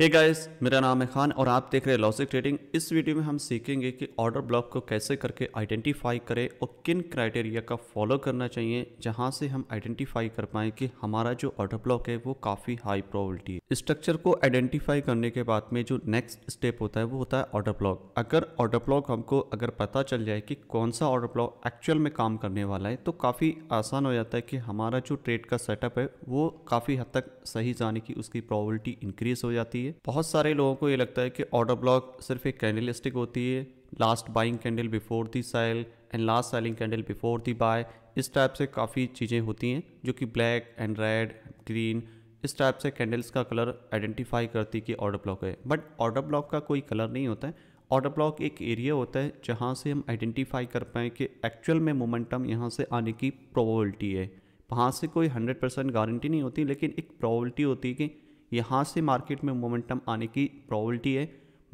हे hey guys मेरा नाम है खान और आप देख रहे हैं लॉजिक ट्रेडिंग इस वीडियो में हम सीखेंगे कि ऑर्डर ब्लॉक को कैसे करके आइडेंटिफाई करें और किन क्राइटेरिया का फॉलो करना चाहिए जहां से हम आइडेंटिफाई कर पाएँ कि हमारा जो ऑर्डर ब्लॉक है वो काफ़ी हाई प्रोबेबिलिटी है स्ट्रक्चर को आइडेंटिफाई करने के बाद में जो नेक्स्ट स्टेप होता है वो होता है ऑर्डर ब्लॉक अगर ऑर्डर ब्लॉक हमको अगर पता चल जाए कि कौन सा ऑर्डर ब्लॉक एक्चुअल में काम करने वाला है तो काफ़ी आसान हो जाता है कि हमारा जो ट्रेड का सेटअप है वो काफ़ी हद तक सही जाने की उसकी प्रॉबलिटी इंक्रीज़ हो जाती है है बहुत सारे लोगों को ये लगता है कि ऑर्डर ब्लॉक सिर्फ एक कैंडल स्टिक होती है last buying candle before the sell and last selling candle before the buy इस टाइप से काफ़ी चीज़ें होती हैं जो कि ब्लैक एंड रेड ग्रीन इस टाइप से कैंडल्स का कलर आइडेंटिफाई करती कि ऑर्डर ब्लॉक है बट ऑर्डर ब्लॉक का कोई कलर नहीं होता है ऑर्डर ब्लॉक एक एरिया होता है जहाँ से हम आइडेंटिफाई कर पाएँ कि एक्चुअल में मोमेंटम यहाँ से आने की प्रोबेबिलिटी है वहाँ से कोई हंड्रेड परसेंट गारंटी नहीं होती लेकिन एक प्रोबेबिलिटी होती है कि यहाँ से मार्केट में मोमेंटम आने की प्रॉबलिटी है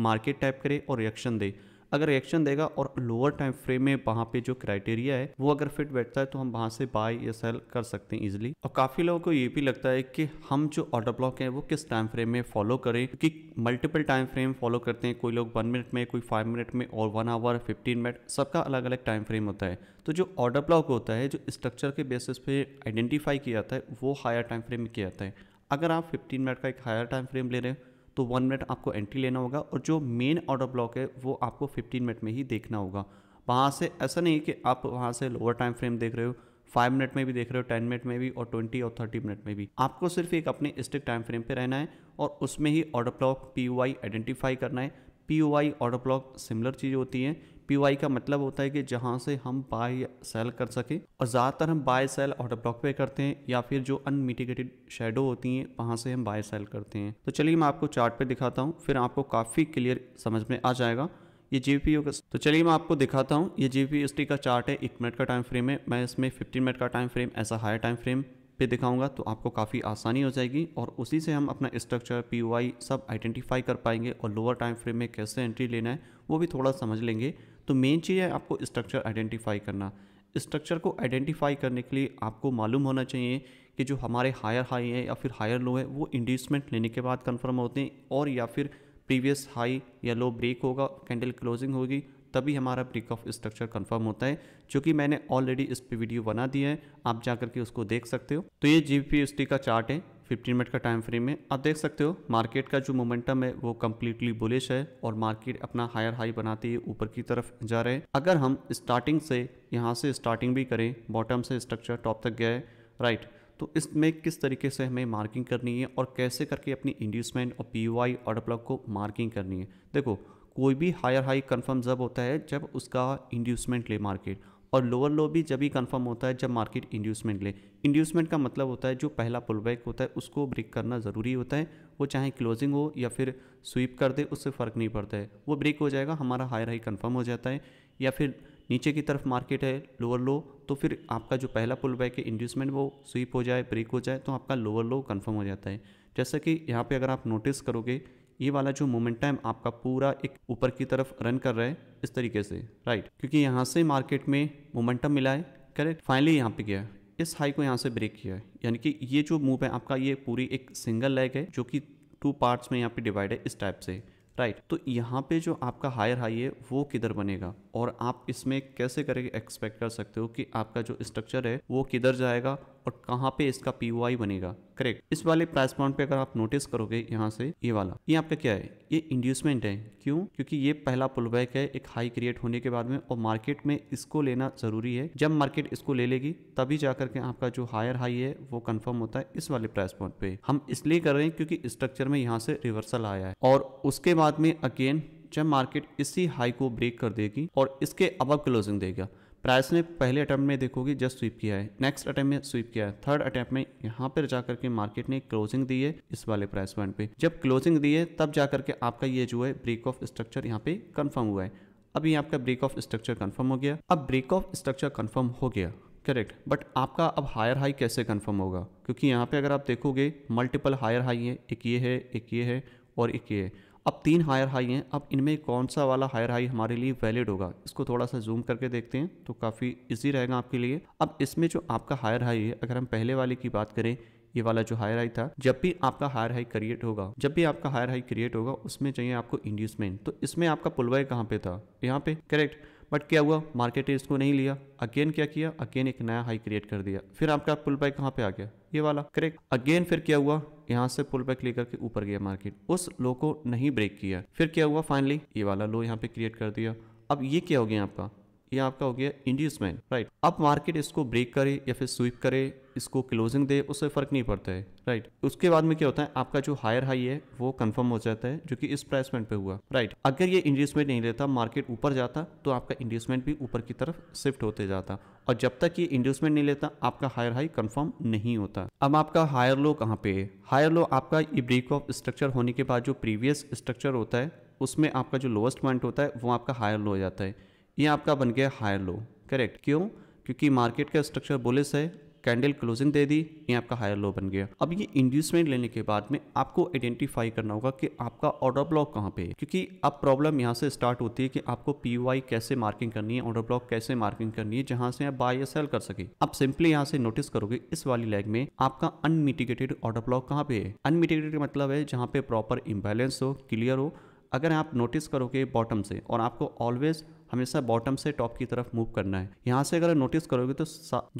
मार्केट टाइप करे और रिएक्शन दे अगर रिएक्शन देगा और लोअर टाइम फ्रेम में वहाँ पे जो क्राइटेरिया है वो अगर फिट बैठता है तो हम वहाँ से बाय या सेल कर सकते हैं इजिली और काफ़ी लोगों को ये भी लगता है कि हम जो ऑर्डर ब्लॉक हैं वो किस टाइम फ्रेम में फॉलो करें क्योंकि मल्टीपल टाइम फ्रेम फॉलो करते हैं कोई लोग वन मिनट में कोई फाइव मिनट में और वन आवर फिफ्टीन मिनट सबका अलग अलग टाइम फ्रेम होता है तो जो ऑर्डर ब्लॉक होता है जो स्ट्रक्चर के बेसिस पे आइडेंटिफाई किया जाता है वो हायर टाइम फ्रेम में किया जाता है अगर आप 15 मिनट का एक हायर टाइम फ्रेम ले रहे हैं तो वन मिनट आपको एंट्री लेना होगा और जो मेन ऑर्डर ब्लॉक है वो आपको 15 मिनट में ही देखना होगा वहाँ से ऐसा नहीं कि आप वहाँ से लोअर टाइम फ्रेम देख रहे हो फाइव मिनट में भी देख रहे हो टेन मिनट में भी और ट्वेंटी और थर्टी मिनट में भी आपको सिर्फ एक अपने स्टिक टाइम फ्रेम पर रहना है और उसमें ही ऑर्डर ब्लॉक पी आइडेंटिफाई करना है पी ऑर्डर ब्लॉक सिमिलर चीज़ होती है पी का मतलब होता है कि जहाँ से हम बाय सेल कर सकें और ज़्यादातर हम बाय सेल ऑर्डर ब्लॉक पे करते हैं या फिर जो अनमिटिगेटेड शेडो होती हैं वहाँ से हम बाय सेल करते हैं तो चलिए मैं आपको चार्ट पे दिखाता हूँ फिर आपको काफ़ी क्लियर समझ में आ जाएगा ये जी पी का तो चलिए मैं आपको दिखाता हूँ ये जी पी एस टी का चार्ट है एक मिनट का टाइम फ्रेम है मैं इसमें फिफ्टीन मिनट का टाइम फ्रेम ऐसा हायर टाइम फ्रेम पे दिखाऊंगा तो आपको काफ़ी आसानी हो जाएगी और उसी से हम अपना स्ट्रक्चर पी सब आइडेंटिफाई कर पाएंगे और लोअर टाइम फ्रेम में कैसे एंट्री लेना है वो भी थोड़ा समझ लेंगे तो मेन चीज़ है आपको स्ट्रक्चर आइडेंटिफाई करना स्ट्रक्चर को आइडेंटिफाई करने के लिए आपको मालूम होना चाहिए कि जो हमारे हायर हाई है या फिर हायर लो है वो इंड्यूसमेंट लेने के बाद कन्फर्म होते हैं और या फिर प्रीवियस हाई या लो ब्रेक होगा कैंडल क्लोजिंग होगी तभी हमारा ब्रेक ऑफ स्ट्रक्चर कंफर्म होता है जो कि मैंने ऑलरेडी इस पर वीडियो बना दिया है आप जा करके उसको देख सकते हो तो ये जी का चार्ट है 15 मिनट का टाइम फ्रेम में आप देख सकते हो मार्केट का जो मोमेंटम है वो कम्प्लीटली बुलिश है और मार्केट अपना हायर हाई बनाते हुए ऊपर की तरफ जा रहे हैं अगर हम स्टार्टिंग से यहाँ से स्टार्टिंग भी करें बॉटम से स्ट्रक्चर टॉप तक गया है राइट तो इसमें किस तरीके से हमें मार्किंग करनी है और कैसे करके अपनी इंड्यूसमेंट और पी आई ऑर्डर ब्लॉक को मार्किंग करनी है देखो कोई भी हायर हाई कन्फर्म जब होता है जब उसका इंड्यूसमेंट ले मार्केट और लोअर लो भी जब ही कन्फर्म होता है जब मार्केट इंड्यूसमेंट ले इंड्यूसमेंट का मतलब होता है जो पहला पुल बैक होता है उसको ब्रेक करना ज़रूरी होता है वो चाहे क्लोजिंग हो या फिर स्वीप कर दे उससे फ़र्क नहीं पड़ता है वो ब्रेक हो जाएगा हमारा हायर हाई कन्फर्म हो जाता है या फिर नीचे की तरफ मार्केट है लोअर लो तो फिर आपका जो पहला पुल बैक है इंड्यूसमेंट वो स्वीप हो जाए ब्रेक हो जाए तो आपका लोअर लो कन्फर्म हो जाता है जैसा कि यहाँ पर अगर आप नोटिस करोगे ये वाला जो मोमेंटम आपका पूरा एक ऊपर की तरफ रन कर रहा है इस तरीके से राइट क्योंकि यहाँ से मार्केट में मोमेंटम मिला है करेक्ट फाइनली यहाँ पे गया है इस हाई को यहाँ से ब्रेक किया है यानी कि ये जो मूव है आपका ये पूरी एक सिंगल लेग है जो कि टू पार्ट्स में यहाँ पे डिवाइड है इस टाइप से राइट right. तो यहाँ पे जो आपका हायर हाई है वो किधर बनेगा और आप इसमें कैसे करके एक्सपेक्ट कर सकते हो कि आपका जो स्ट्रक्चर है वो किधर जाएगा और कहाँ पे इसका पी बनेगा करेक्ट इस वाले प्राइस पॉइंट पे अगर आप नोटिस करोगे यहाँ से ये वाला ये आपका क्या है ये इंड्यूसमेंट है क्यों क्योंकि ये पहला पुल बैक है एक हाई क्रिएट होने के बाद में और मार्केट में इसको लेना जरूरी है जब मार्केट इसको ले लेगी तभी जाकर के आपका जो हायर हाई है वो कंफर्म होता है इस वाले प्राइस पॉइंट पे हम इसलिए कर रहे हैं क्योंकि स्ट्रक्चर में यहाँ से रिवर्सल आया है और उसके बाद में अगेन जब मार्केट इसी हाई को ब्रेक कर देगी और इसके अब क्लोजिंग देगा प्राइस ने पहले अटैम्प्ट में देखोगे जस्ट स्वीप किया है नेक्स्ट अटैम्प्ट में स्वीप किया है थर्ड अटैम्प्ट में यहाँ पर जा करके मार्केट ने क्लोजिंग दी है इस वाले प्राइस पॉइंट पे जब क्लोजिंग दी है तब जा करके आपका ये जो है ब्रेक ऑफ स्ट्रक्चर यहाँ पे कन्फर्म हुआ है अभी आपका ब्रेक ऑफ स्ट्रक्चर कन्फर्म हो गया अब ब्रेक ऑफ स्ट्रक्चर कन्फर्म हो गया करेक्ट बट आपका अब हायर हाई कैसे कन्फर्म होगा क्योंकि यहाँ पे अगर आप देखोगे मल्टीपल हायर हाई है एक ये है एक ये है और एक ये है अब तीन हायर हाई हैं अब इनमें कौन सा वाला हायर हाई हमारे लिए वैलिड होगा इसको थोड़ा सा जूम करके देखते हैं तो काफ़ी ईजी रहेगा आपके लिए अब इसमें जो आपका हायर हाई है अगर हम पहले वाले की बात करें ये वाला जो हायर हाई था जब भी आपका हायर हाई क्रिएट होगा जब भी आपका हायर हाई क्रिएट होगा उसमें चाहिए आपको इंड्यूसमेंट तो इसमें आपका पुलवाई कहाँ पे था यहाँ पे करेक्ट बट क्या हुआ मार्केट ने इसको नहीं लिया अगेन क्या किया अगेन एक नया हाई क्रिएट कर दिया फिर आपका पुल बैक कहाँ पे आ गया ये वाला करेक्ट अगेन फिर क्या हुआ यहाँ से पुल बैक लेकर के ऊपर गया मार्केट उस लो को नहीं ब्रेक किया फिर क्या हुआ फाइनली ये वाला लो यहाँ पे क्रिएट कर दिया अब ये क्या हो गया आपका ये आपका हो गया इंड्यूसमेंट राइट अब मार्केट इसको ब्रेक करे या फिर स्वीप करे इसको क्लोजिंग दे उससे फर्क नहीं पड़ता है राइट right. उसके बाद में क्या होता है आपका जो हायर हाई है वो कंफर्म हो जाता है जो कि इस प्राइस पॉइंट पे हुआ राइट right. अगर ये इंड्यूसमेंट नहीं रहता मार्केट ऊपर जाता तो आपका इंड्यूसमेंट भी ऊपर की तरफ शिफ्ट होते जाता और जब तक ये इंड्यूसमेंट नहीं लेता आपका हायर हाई कन्फर्म नहीं होता अब आपका हायर लो कहाँ पे है हायर लो आपका ये ब्रेक ऑफ स्ट्रक्चर होने के बाद जो प्रीवियस स्ट्रक्चर होता है उसमें आपका जो लोवेस्ट पॉइंट होता है वो आपका हायर लो हो जाता है ये आपका बन गया हायर लो करेक्ट क्यों क्योंकि मार्केट का स्ट्रक्चर बोलिस है कैंडल क्लोजिंग दे दी ये आपका हायर लो बन गया अब ये इंड्यूसमेंट लेने के बाद में आपको आइडेंटिफाई करना होगा कि आपका ऑर्डर ब्लॉक कहाँ पे है क्योंकि अब प्रॉब्लम यहाँ से स्टार्ट होती है कि आपको पी कैसे मार्किंग करनी है ऑर्डर ब्लॉक कैसे मार्किंग करनी है जहाँ से आप बाय या सेल कर सके आप सिंपली यहाँ से नोटिस करोगे इस वाली लेग में आपका अनमिटिगेटेड ऑर्डर ब्लॉक कहाँ पे है अनमिटिगेटेड मतलब है जहाँ पे प्रॉपर इम्बेलेंस हो क्लियर हो अगर आप नोटिस करोगे बॉटम से और आपको ऑलवेज हमेशा बॉटम से टॉप की तरफ मूव करना है यहाँ से अगर नोटिस करोगे तो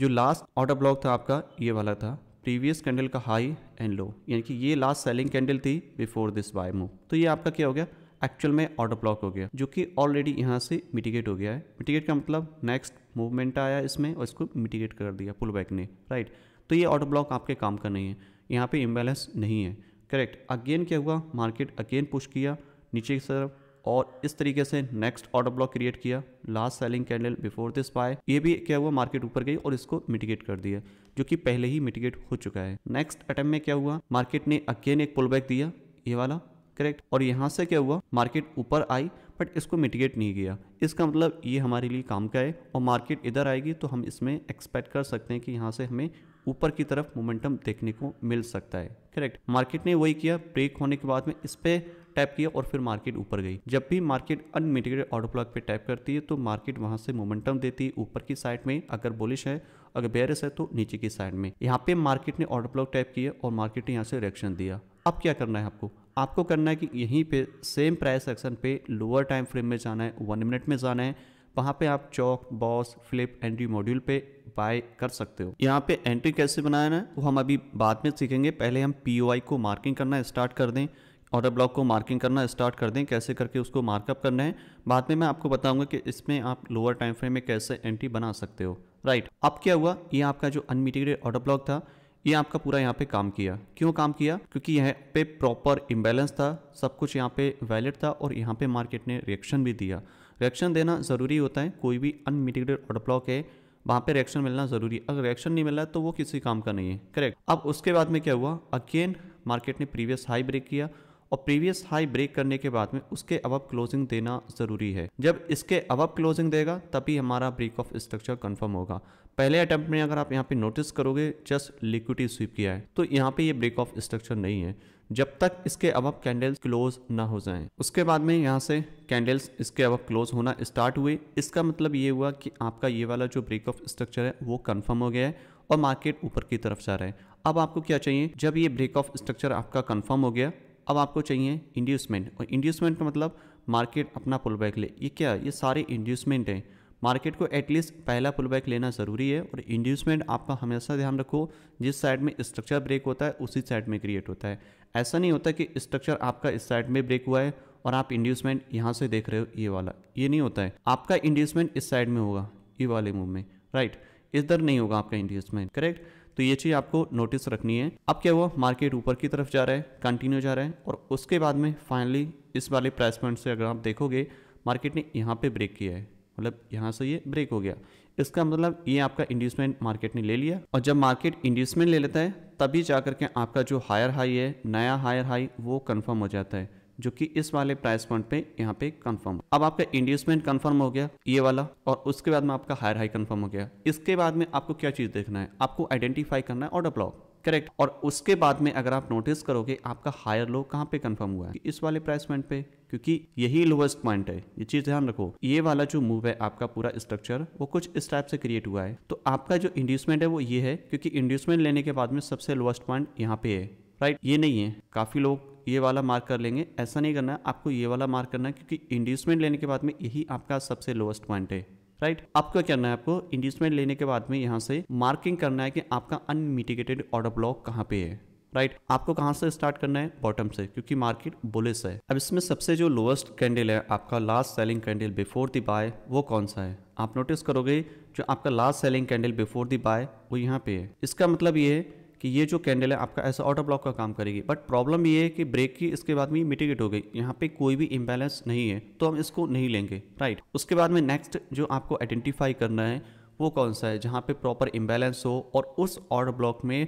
जो लास्ट ऑर्डर ब्लॉक था आपका ये वाला था प्रीवियस कैंडल का हाई एंड लो यानी कि ये लास्ट सेलिंग कैंडल थी बिफोर दिस बाय मूव तो ये आपका क्या हो गया एक्चुअल में ऑर्डर ब्लॉक हो गया जो कि ऑलरेडी यहाँ से मिटिगेट हो गया है मिटिगेट का मतलब नेक्स्ट मूवमेंट आया इसमें और इसको मिटिगेट कर दिया पुल बैक ने राइट तो ये ऑर्डर ब्लॉक आपके काम का नहीं है यहाँ पे इम्बेलेंस नहीं है करेक्ट अगेन क्या हुआ मार्केट अगेन पुश किया नीचे की तरफ और इस तरीके से नेक्स्ट ऑर्डर ब्लॉक क्रिएट किया last selling candle before this buy ये भी क्या हुआ मार्केट ऊपर गई और इसको मिटिगेट कर दिया जो कि पहले ही मिटिगेट हो चुका है नेक्स्ट अटेम्प में क्या हुआ मार्केट ने अगेन एक पुल दिया ये वाला करेक्ट और यहाँ से क्या हुआ मार्केट ऊपर आई बट इसको मिटिगेट नहीं किया इसका मतलब ये हमारे लिए काम का है और मार्केट इधर आएगी तो हम इसमें एक्सपेक्ट कर सकते हैं कि यहाँ से हमें ऊपर की तरफ मोमेंटम देखने को मिल सकता है करेक्ट मार्केट ने वही किया ब्रेक होने के बाद में इस पर टैप किया और फिर मार्केट ऊपर गई जब भी मार्केट अनमिटिगेटेड ऑर्डर ब्लॉक पे टैप करती है तो मार्केट वहां से मोमेंटम देती है ऊपर की साइड में अगर बोलिश है अगर बेरिस है तो नीचे की साइड में यहाँ पे मार्केट ने ऑर्डर ब्लॉक टैप किया और मार्केट ने यहाँ से रिएक्शन दिया अब क्या करना है आपको आपको करना है कि यहीं पे सेम प्राइस एक्शन पे लोअर टाइम फ्रेम में जाना है वन मिनट में जाना है वहाँ पे आप choch BOS flip entry module पे बाय कर सकते हो यहाँ पे एंट्री कैसे बनाना है वो हम अभी बाद में सीखेंगे पहले हम पी को मार्किंग करना स्टार्ट कर दें ऑर्डर ब्लॉक को मार्किंग करना स्टार्ट कर दें कैसे करके उसको मार्कअप करना है बाद में मैं आपको बताऊंगा कि इसमें आप लोअर टाइम फ्रेम में कैसे एंट्री बना सकते हो राइट अब क्या हुआ ये आपका जो अनमिटिगेटेड ऑर्डर ब्लॉक था ये आपका पूरा यहाँ पे काम किया क्यों काम किया क्योंकि यहाँ पे प्रॉपर इम्बेलेंस था सब कुछ यहाँ पे वैलिड था और यहाँ पे मार्केट ने रिएक्शन भी दिया रिएक्शन देना ज़रूरी होता है कोई भी अनमिटिगेटेड ऑर्डर ब्लॉक है वहाँ पे रिएक्शन मिलना ज़रूरी है अगर रिएक्शन नहीं मिला तो वो किसी काम का नहीं है करेक्ट अब उसके बाद में क्या हुआ अगेन मार्केट ने प्रीवियस हाई ब्रेक किया और प्रीवियस हाई ब्रेक करने के बाद में उसके अब क्लोजिंग देना ज़रूरी है जब इसके अब क्लोजिंग देगा तभी हमारा ब्रेक ऑफ स्ट्रक्चर कंफर्म होगा पहले अटैम्प्ट में अगर आप यहाँ पे नोटिस करोगे जस्ट लिक्विटी स्वीप किया है तो यहाँ पे ये ब्रेक ऑफ स्ट्रक्चर नहीं है जब तक इसके अब कैंडल्स क्लोज ना हो जाएं उसके बाद में यहाँ से कैंडल्स इसके अब क्लोज होना स्टार्ट हुए इसका मतलब ये हुआ कि आपका ये वाला जो ब्रेक ऑफ स्ट्रक्चर है वो कन्फर्म हो गया है और मार्केट ऊपर की तरफ जा रहा है अब आपको क्या चाहिए जब ये ब्रेक ऑफ स्ट्रक्चर आपका कन्फर्म हो गया अब आपको चाहिए इंड्यूसमेंट और इंड्यूसमेंट का मतलब मार्केट अपना पुल बैक ले ये क्या ये सारे इंड्यूसमेंट हैं मार्केट को एटलीस्ट पहला पुल बैक लेना ज़रूरी है और इंड्यूसमेंट आपका हमेशा ध्यान रखो जिस साइड में स्ट्रक्चर ब्रेक होता है उसी साइड में क्रिएट होता है ऐसा नहीं होता कि स्ट्रक्चर आपका इस साइड में ब्रेक हुआ है और आप इंड्यूसमेंट यहाँ से देख रहे हो ये वाला ये नहीं होता है आपका इंड्यूसमेंट इस साइड में होगा ये वाले मूव में राइट इधर नहीं होगा आपका इंड्यूसमेंट करेक्ट तो ये चीज़ आपको नोटिस रखनी है अब क्या हुआ मार्केट ऊपर की तरफ जा रहा है कंटिन्यू जा रहा है और उसके बाद में फाइनली इस वाले प्राइस पॉइंट से अगर आप देखोगे मार्केट ने यहाँ पे ब्रेक किया है मतलब यहाँ से ये ब्रेक हो गया इसका मतलब ये आपका इंड्यूसमेंट मार्केट ने ले लिया और जब मार्केट इंड्यूसमेंट ले लेता है तभी जा करके आपका जो हायर हाई है नया हायर हाई वो कन्फर्म हो जाता है जो कि इस वाले प्राइस पॉइंट पे यहाँ पे कंफर्म अब आपका इंड्यूसमेंट कंफर्म हो गया ये वाला और उसके बाद में आपका हायर हाई कंफर्म हो गया इसके बाद में आपको क्या चीज देखना है आपको आइडेंटिफाई करना है ऑर्डर ब्लॉक करेक्ट और उसके बाद में अगर आप नोटिस करोगे आपका हायर लो कहाँ पे कंफर्म हुआ है इस वाले प्राइस पॉइंट पे क्योंकि यही लोवेस्ट पॉइंट है ये चीज ध्यान रखो ये वाला जो मूव है आपका पूरा स्ट्रक्चर वो कुछ इस टाइप से क्रिएट हुआ है तो आपका जो इंड्यूसमेंट है वो ये है क्योंकि इंड्यूसमेंट लेने के बाद में सबसे लोवेस्ट पॉइंट यहाँ पे है राइट ये नहीं है काफ़ी लोग ये वाला मार्क कर लेंगे ऐसा नहीं करना आपको ये वाला मार्क करना है क्योंकि इंड्यूसमेंट लेने के बाद में यही आपका सबसे लोएस्ट पॉइंट है राइट right? आपको करना है आपको इंड्यूसमेंट लेने के बाद में यहाँ से मार्किंग करना है कि आपका अनमिटिगेटेड ऑर्डर ब्लॉक कहाँ पे है राइट right? आपको कहाँ से स्टार्ट करना है बॉटम से क्योंकि मार्केट बुलिस है अब इसमें सबसे जो लोएस्ट कैंडल है आपका last selling candle before the buy वो कौन सा है आप नोटिस करोगे जो आपका last selling candle before the buy वो यहाँ पे है इसका मतलब ये है कि ये जो कैंडल है आपका ऐसा ऑटो ब्लॉक का काम करेगी बट प्रॉब्लम ये है कि ब्रेक की इसके बाद में मिटिगेट हो गई यहाँ पे कोई भी इम्बेलेंस नहीं है तो हम इसको नहीं लेंगे राइट उसके बाद में नेक्स्ट जो आपको आइडेंटिफाई करना है वो कौन सा है जहाँ पे प्रॉपर इम्बेलेंस हो और उस ऑर्डर ब्लॉक में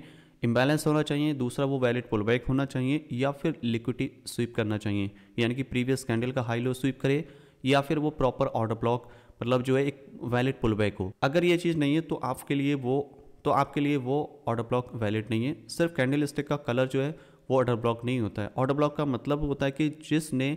इम्बेलेंस होना चाहिए दूसरा वो वैलिड पुल बैक होना चाहिए या फिर लिक्विटी स्वीप करना चाहिए यानी कि प्रीवियस कैंडल का हाई लो स्वीप करे या फिर वो प्रॉपर ऑर्डर ब्लॉक मतलब जो है एक वैलिड पुल बैक हो अगर ये चीज़ नहीं है तो आपके लिए वो तो आपके लिए वो ऑर्डर ब्लॉक वैलिड नहीं है सिर्फ कैंडल स्टिक का कलर जो है वो ऑर्डर ब्लॉक नहीं होता है ऑर्डर ब्लॉक का मतलब होता है कि जिसने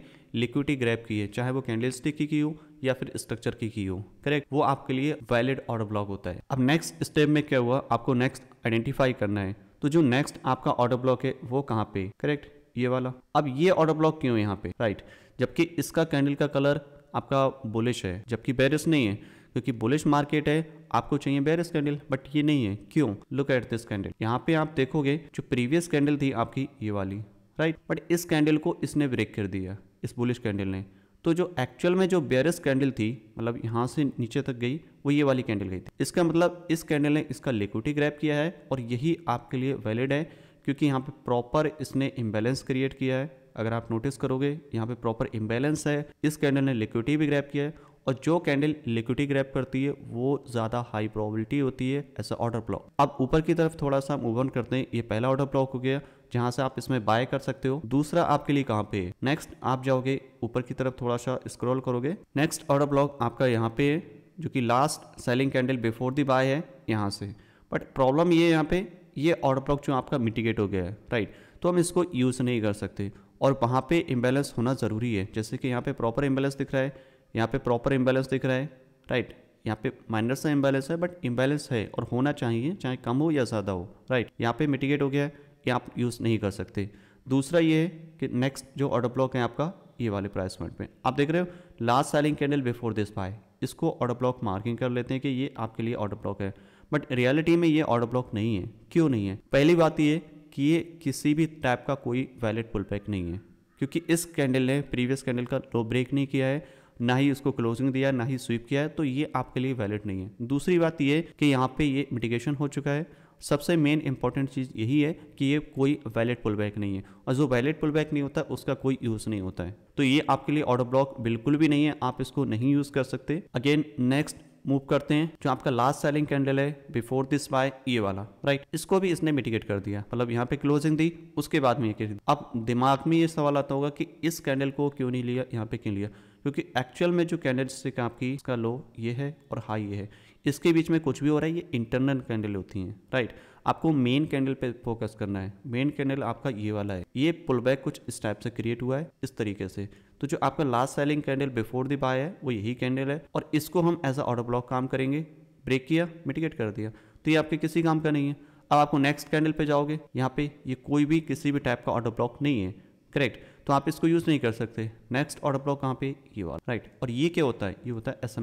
लिक्विटी ग्रैप की है चाहे वो कैंडल स्टिक की, की हो या फिर स्ट्रक्चर की की हो करेक्ट वो आपके लिए वैलिड ऑर्डर ब्लॉक होता है अब नेक्स्ट स्टेप में क्या हुआ आपको नेक्स्ट आइडेंटिफाई करना है तो जो नेक्स्ट आपका ऑर्डर ब्लॉक है वो कहाँ पे करेक्ट ये वाला अब ये ऑर्डर ब्लॉक क्यों यहाँ पे राइट right. जबकि इसका कैंडल का कलर आपका बुलिश है जबकि बैरिस नहीं है क्योंकि बुलिश मार्केट है आपको चाहिए बेर कैंडल बट ये नहीं है क्यों लुक एट दिस कैंडल यहाँ पे आप देखोगे जो प्रीवियस कैंडल थी आपकी ये वाली राइट बट इस कैंडल को इसने ब्रेक कर दिया इस बुलिश कैंडल ने तो जो एक्चुअल में जो बेरस कैंडल थी मतलब यहाँ से नीचे तक गई वो ये वाली कैंडल गई थी इसका मतलब इस कैंडल ने इसका लिक्विटी ग्रैप किया है और यही आपके लिए वैलिड है क्योंकि यहाँ पे प्रॉपर इसने इम्बेलेंस क्रिएट किया है अगर आप नोटिस करोगे यहाँ पे प्रॉपर इम्बेलेंस है इस कैंडल ने लिक्विटी भी ग्रैप किया है और जो कैंडल लिक्विडी ग्रैप करती है वो ज़्यादा हाई प्रोबेबिलिटी होती है एज अ ऑर्डर ब्लॉक अब ऊपर की तरफ थोड़ा सा मूव ऑन करते हैं ये पहला ऑर्डर ब्लॉक हो गया जहां से आप इसमें बाय कर सकते हो दूसरा आपके लिए कहाँ पे है नेक्स्ट आप जाओगे ऊपर की तरफ थोड़ा सा स्क्रॉल करोगे नेक्स्ट ऑर्डर ब्लॉक आपका यहाँ पे है जो कि last selling candle before the buy है यहाँ से बट प्रॉब्लम ये यहाँ पे ये ऑर्डर ब्लॉक जो आपका मिटिगेट हो गया है राइट तो हम इसको यूज़ नहीं कर सकते और वहाँ पे इम्बेलेंस होना ज़रूरी है जैसे कि यहाँ पे प्रॉपर इम्बेलेंस दिख रहा है यहाँ पे प्रॉपर इम्बैलेंस दिख रहा है राइट यहाँ पे माइनर सा इम्बैलेंस है बट इम्बैलेंस है और होना चाहिए चाहे कम हो या ज़्यादा हो राइट यहाँ पे मिटिगेट हो गया है ये आप यूज़ नहीं कर सकते दूसरा ये है कि नेक्स्ट जो ऑर्डर ब्लॉक है आपका ये वाले प्राइस पॉइंट पे आप देख रहे हो last selling candle before this buy इसको ऑर्डर ब्लॉक मार्किंग कर लेते हैं कि ये आपके लिए ऑर्डर ब्लॉक है बट रियलिटी में ये ऑर्डर ब्लॉक नहीं है क्यों नहीं है पहली बात ये कि ये किसी भी टाइप का कोई वैलिड पुल बैक नहीं है क्योंकि इस कैंडल ने प्रीवियस कैंडल का लो ब्रेक नहीं किया है ना ही उसको क्लोजिंग दिया ना ही स्वीप किया है तो ये आपके लिए वैलिड नहीं है दूसरी बात ये कि यहाँ पे ये मिटिगेशन हो चुका है सबसे मेन इंपॉर्टेंट चीज़ यही है कि ये कोई वैलिड पुल बैक नहीं है और जो वैलिड पुल बैक नहीं होता उसका कोई यूज़ नहीं होता है तो ये आपके लिए ऑर्डर ब्लॉक बिल्कुल भी नहीं है आप इसको नहीं यूज़ कर सकते अगेन नेक्स्ट मूव करते हैं जो आपका लास्ट सेलिंग कैंडल है बिफोर दिस बाय ये वाला राइट इसको भी इसने मिटिगेट कर दिया मतलब यहाँ पे क्लोजिंग दी उसके बाद में ये अब दिमाग में ये सवाल आता होगा कि इस कैंडल को क्यों नहीं लिया यहाँ पे क्यों लिया क्योंकि एक्चुअल में जो कैंडलस्टिक आपकी इसका लो ये है और हाई ये है इसके बीच में कुछ भी हो रहा है ये इंटरनल कैंडल होती हैं राइट आपको मेन कैंडल पे फोकस करना है मेन कैंडल आपका ये वाला है ये पुल बैक कुछ इस टाइप से क्रिएट हुआ है इस तरीके से तो जो आपका last selling candle before the buy है वो यही कैंडल है और इसको हम एज अ ऑर्डर ब्लॉक काम करेंगे ब्रेक किया मिटिगेट कर दिया तो ये आपके किसी काम का नहीं है अब आपको नेक्स्ट कैंडल पे जाओगे यहाँ पे ये कोई भी किसी भी टाइप का ऑर्डर ब्लॉक नहीं है करेक्ट तो आप इसको यूज़ नहीं कर सकते नेक्स्ट ऑर्डर ब्लॉक कहाँ पे ये वाला राइट right. और ये क्या होता है ये होता है एस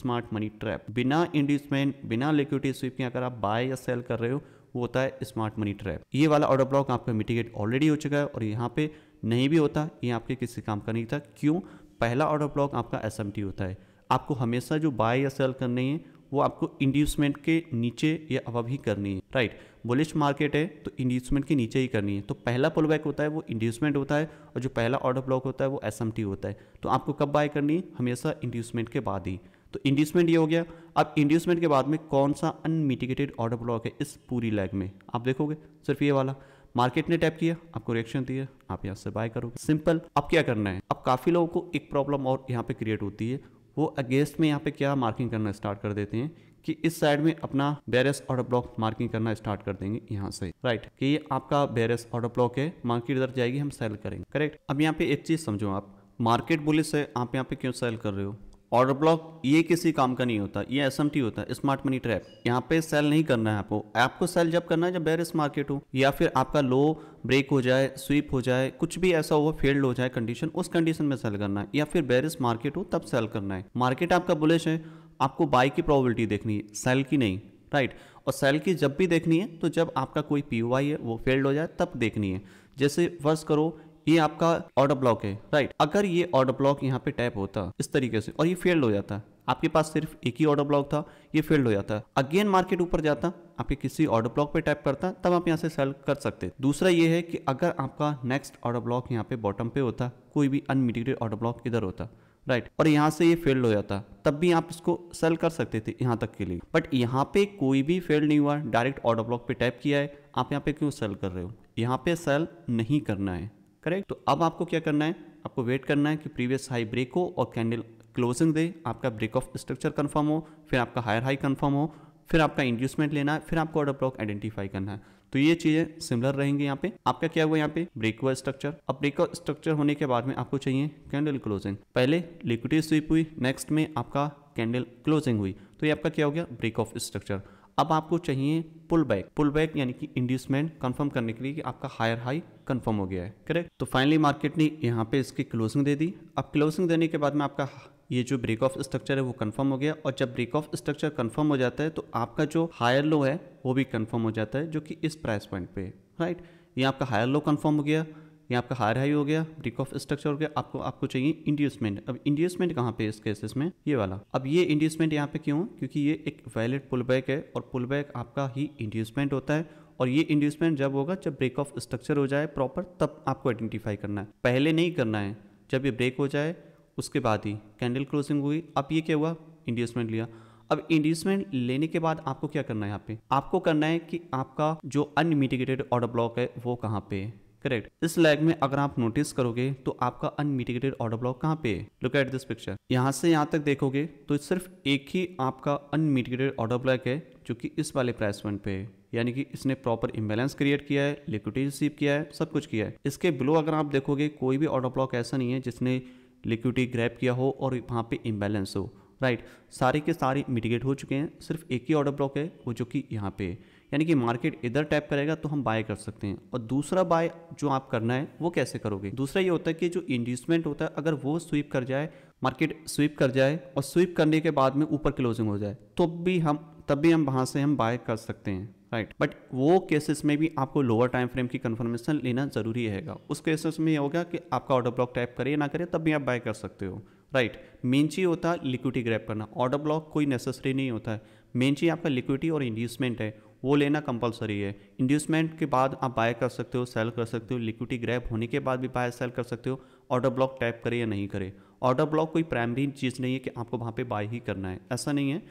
स्मार्ट मनी ट्रैप बिना इंडिसमेंट बिना लिक्विडिटी स्वीप के अगर आप बाय या सेल कर रहे हो वो होता है स्मार्ट मनी ट्रैप ये वाला ऑर्डर ब्लॉक आपका मिटिगेट ऑलरेडी हो चुका है और यहाँ पे नहीं भी होता ये आपके किसी काम का नहीं था क्यों पहला ऑर्डर ब्लॉक आपका एस होता है आपको हमेशा जो बाय या सेल करनी है वो आपको इंड्यूसमेंट के नीचे या अब अभी करनी है राइट right. बुलिश मार्केट है तो इंड्यूसमेंट के नीचे ही करनी है तो पहला पुल बैक होता है वो इंड्यूसमेंट होता है और जो पहला ऑर्डर ब्लॉक होता है वो एस होता है तो आपको कब बाय करनी है हमेशा इंड्यूसमेंट के बाद ही तो इंड्यूसमेंट ये हो गया अब इंड्यूसमेंट के बाद में कौन सा अनमिटिगेटेड ऑर्डर ब्लॉक है इस पूरी लैग में आप देखोगे सिर्फ ये वाला मार्केट ने टैप किया आपको रिएक्शन दिया आप यहाँ से बाय करोगे सिंपल अब क्या करना है अब काफ़ी लोगों को एक प्रॉब्लम और यहाँ पे क्रिएट होती है वो अगेंस्ट में यहाँ पे क्या मार्किंग करना स्टार्ट कर देते हैं कि इस साइड में अपना बेरस ऑर्डर ब्लॉक मार्किंग करना स्टार्ट कर देंगे यहाँ से राइट कि ये आपका बेरस ऑर्डर ब्लॉक है मार्केट इधर जाएगी हम सेल करेंगे करेक्ट अब यहाँ पे एक चीज समझो आप मार्केट बुलिस है आप यहाँ पे क्यों सेल कर रहे हो ऑर्डर ब्लॉक ये किसी काम का नहीं होता ये एस होता है स्मार्ट मनी ट्रैप यहाँ पे सेल नहीं करना है आपको आपको सेल जब करना है जब बेरिस मार्केट हो या फिर आपका लो ब्रेक हो जाए स्वीप हो जाए कुछ भी ऐसा हो फेल्ड हो जाए कंडीशन उस कंडीशन में सेल करना है या फिर बेरिस मार्केट हो तब सेल करना है मार्केट आपका बुलिश है आपको बाई की प्रोबेबिलिटी देखनी है सेल की नहीं राइट और सेल की जब भी देखनी है तो जब आपका कोई पी है वो फेल्ड हो जाए तब देखनी है जैसे फर्ज करो ये आपका ऑर्डर ब्लॉक है राइट अगर ये ऑर्डर ब्लॉक यहाँ पे टैप होता इस तरीके से और ये फेल्ड हो जाता आपके पास सिर्फ एक ही ऑर्डर ब्लॉक था ये फेल्ड हो जाता अगेन मार्केट ऊपर जाता आपके किसी ऑर्डर ब्लॉक पे टैप करता तब आप यहाँ से सेल कर सकते दूसरा ये है कि अगर आपका नेक्स्ट ऑर्डर ब्लॉक यहाँ पे बॉटम पे होता कोई भी अनमिटिगेटेड ऑर्डर ब्लॉक इधर होता राइट और यहाँ से ये फेल्ड हो जाता तब भी आप इसको सेल कर सकते थे यहाँ तक के लिए बट यहाँ पे कोई भी फेल्ड नहीं हुआ डायरेक्ट ऑर्डर ब्लॉक पे टाइप किया है आप यहाँ पे क्यों सेल कर रहे हो यहाँ पे सेल नहीं करना है करेक्ट तो अब आपको क्या करना है आपको वेट करना है कि प्रीवियस हाई ब्रेक हो और कैंडल क्लोजिंग दे आपका ब्रेक ऑफ स्ट्रक्चर कन्फर्म हो फिर आपका हायर हाई कन्फर्म हो फिर आपका इंड्यूसमेंट लेना है फिर आपको ऑर्डर ब्लॉक आइडेंटिफाई करना है तो ये चीजें सिमिलर रहेंगी यहाँ पे आपका क्या हुआ यहाँ पे ब्रेकओवर स्ट्रक्चर अब ब्रेकओवर स्ट्रक्चर होने के बाद में आपको चाहिए कैंडल क्लोजिंग पहले लिक्विड स्वीप हुई नेक्स्ट में आपका कैंडल क्लोजिंग हुई तो ये आपका क्या हो गया ब्रेक ऑफ स्ट्रक्चर अब आपको चाहिए पुल बैक पुल बैक यानी कि इंड्यूसमेंट कंफर्म करने के लिए कि आपका हायर हाई कंफर्म हो गया है करेक्ट तो फाइनली मार्केट ने यहाँ पे इसकी क्लोजिंग दे दी अब क्लोजिंग देने के बाद में आपका ये जो ब्रेक ऑफ स्ट्रक्चर है वो कंफर्म हो गया और जब ब्रेक ऑफ स्ट्रक्चर कंफर्म हो जाता है तो आपका जो हायर लो है वो भी कंफर्म हो जाता है जो कि इस प्राइस पॉइंट पे राइट ये आपका हायर लो कंफर्म हो गया यहाँ आपका हायर हाई हो गया ब्रिक ऑफ स्ट्रक्चर हो गया आपको आपको चाहिए इंड्यूसमेंट अब इंड्यूसमेंट कहाँ पे इस केसेस में ये वाला अब ये इंड्यूसमेंट यहाँ पे क्यों क्योंकि ये एक वैलिड पुल बैक है और पुल बैक आपका ही इंड्यूसमेंट होता है और ये इंड्यूसमेंट जब होगा जब ब्रेक ऑफ स्ट्रक्चर हो जाए प्रॉपर तब आपको आइडेंटिफाई करना है पहले नहीं करना है जब ये ब्रेक हो जाए उसके बाद ही कैंडल क्लोजिंग हुई अब ये क्या हुआ इंड्यूसमेंट लिया अब इंड्यूसमेंट लेने के बाद आपको क्या करना है यहाँ पे आपको करना है कि आपका जो अनमिटिगेटेड ऑर्डर ब्लॉक है वो कहाँ पे है करेक्ट इस लैग में अगर आप नोटिस करोगे तो आपका अनमिटिगेटेड ऑर्डर ब्लॉक कहाँ पे लुक एट दिस पिक्चर यहाँ से यहाँ तक देखोगे तो सिर्फ एक ही आपका अनमिटिगेटेड ऑर्डर ब्लॉक है जो कि इस वाले प्राइस पॉइंट पे यानी कि इसने प्रॉपर इम्बेलेंस क्रिएट किया है लिक्विडिटी रिसीव किया है सब कुछ किया है इसके बिलो अगर आप देखोगे कोई भी ऑर्डर ब्लॉक ऐसा नहीं है जिसने लिक्विडिटी ग्रैप किया हो और वहाँ पे इम्बेलेंस हो राइट सारे के सारे मिटिगेट हो चुके हैं सिर्फ एक ही ऑर्डर ब्लॉक है वो जो कि यहाँ पे है यानी कि मार्केट इधर टैप करेगा तो हम बाय कर सकते हैं और दूसरा बाय जो आप करना है वो कैसे करोगे दूसरा ये होता है कि जो इंड्यूसमेंट होता है अगर वो स्वीप कर जाए मार्केट स्वीप कर जाए और स्वीप करने के बाद में ऊपर क्लोजिंग हो जाए तो भी हम तब भी हम वहाँ से हम बाय कर सकते हैं राइट right. बट वो केसेस में भी आपको लोअर टाइम फ्रेम की कन्फर्मेशन लेना जरूरी रहेगा उस केसेस में ये होगा कि आपका ऑर्डर ब्लॉक टाइप करे ना करे तब भी आप बाय कर सकते हो राइट मेन चीज़ होता है लिक्विटी ग्रैप करना ऑर्डर ब्लॉक कोई नेसेसरी नहीं होता है मेन चीज़ आपका लिक्विटी और इंड्यूसमेंट है वो लेना कंपलसरी है इंड्यूसमेंट के बाद आप बाय कर सकते हो सेल कर सकते हो लिक्विटी ग्रैप होने के बाद भी बाय सेल कर सकते हो ऑर्डर ब्लॉक टाइप करें या नहीं करें ऑर्डर ब्लॉक कोई प्राइमरी चीज़ नहीं है कि आपको वहाँ पर बाय ही करना है ऐसा नहीं है